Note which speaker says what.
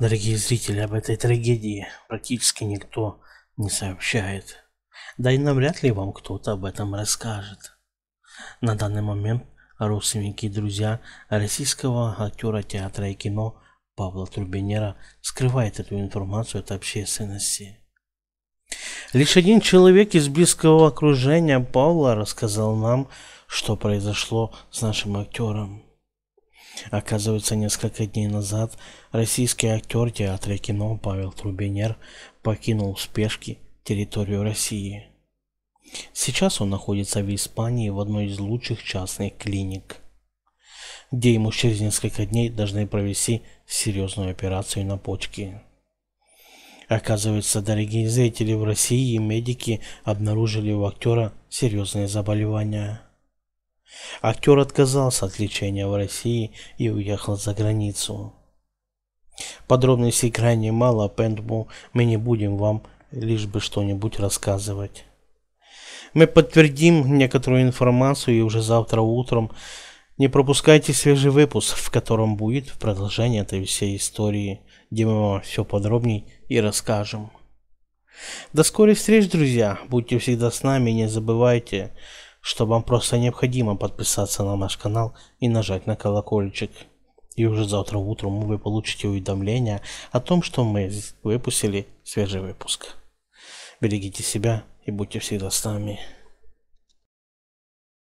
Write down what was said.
Speaker 1: Дорогие зрители, об этой трагедии практически никто не сообщает. Да и навряд ли вам кто-то об этом расскажет. На данный момент родственники и друзья российского актера театра и кино Павла Трубинера скрывают эту информацию от общественности. Лишь один человек из близкого окружения Павла рассказал нам, что произошло с нашим актером. Оказывается, несколько дней назад российский актер театра кино Павел Трубинер покинул в спешке территорию России. Сейчас он находится в Испании в одной из лучших частных клиник, где ему через несколько дней должны провести серьезную операцию на почке. Оказывается, дорогие зрители в России и медики обнаружили у актера серьезные заболевания. Актер отказался от лечения в России и уехал за границу. Подробностей крайне мало, поэтому мы не будем вам лишь бы что-нибудь рассказывать. Мы подтвердим некоторую информацию и уже завтра утром не пропускайте свежий выпуск, в котором будет продолжение этой всей истории, где мы вам все подробней и расскажем. До скорой встреч, друзья. Будьте всегда с нами и не забывайте, что вам просто необходимо подписаться на наш канал и нажать на колокольчик. И уже завтра утром вы получите уведомление о том, что мы выпустили свежий выпуск. Берегите себя и будьте всегда с нами.